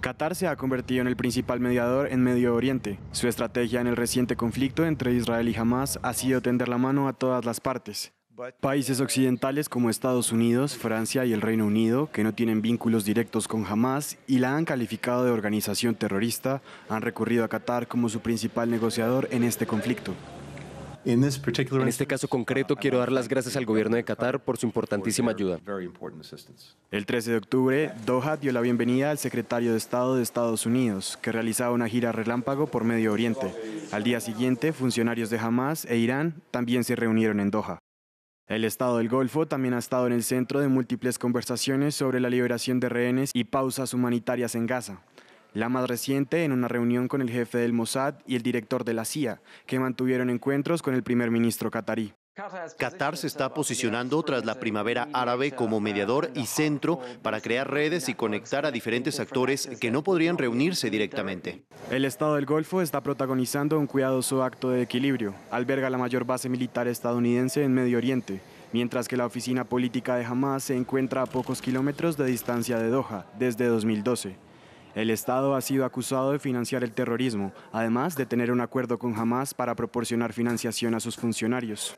Qatar se ha convertido en el principal mediador en Medio Oriente. Su estrategia en el reciente conflicto entre Israel y Hamas ha sido tender la mano a todas las partes. Países occidentales como Estados Unidos, Francia y el Reino Unido, que no tienen vínculos directos con Hamas y la han calificado de organización terrorista, han recurrido a Qatar como su principal negociador en este conflicto. En este caso concreto, quiero dar las gracias al gobierno de Qatar por su importantísima ayuda. El 13 de octubre, Doha dio la bienvenida al secretario de Estado de Estados Unidos, que realizaba una gira relámpago por Medio Oriente. Al día siguiente, funcionarios de Hamas e Irán también se reunieron en Doha. El Estado del Golfo también ha estado en el centro de múltiples conversaciones sobre la liberación de rehenes y pausas humanitarias en Gaza. La más reciente en una reunión con el jefe del Mossad y el director de la CIA, que mantuvieron encuentros con el primer ministro qatarí. Qatar se está posicionando tras la primavera árabe como mediador y centro para crear redes y conectar a diferentes actores que no podrían reunirse directamente. El Estado del Golfo está protagonizando un cuidadoso acto de equilibrio. Alberga la mayor base militar estadounidense en Medio Oriente, mientras que la oficina política de Hamas se encuentra a pocos kilómetros de distancia de Doha desde 2012. El Estado ha sido acusado de financiar el terrorismo, además de tener un acuerdo con Hamas para proporcionar financiación a sus funcionarios.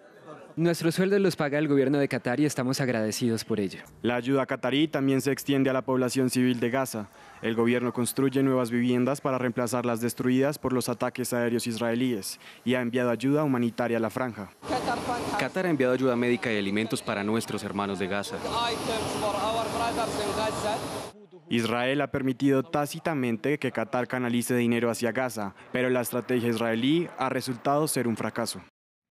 Nuestros sueldos los paga el gobierno de Qatar y estamos agradecidos por ello. La ayuda qatarí también se extiende a la población civil de Gaza. El gobierno construye nuevas viviendas para reemplazar las destruidas por los ataques aéreos israelíes y ha enviado ayuda humanitaria a la franja. Qatar ha enviado ayuda médica y alimentos para nuestros hermanos de Gaza. Israel ha permitido tácitamente que Qatar canalice dinero hacia Gaza, pero la estrategia israelí ha resultado ser un fracaso.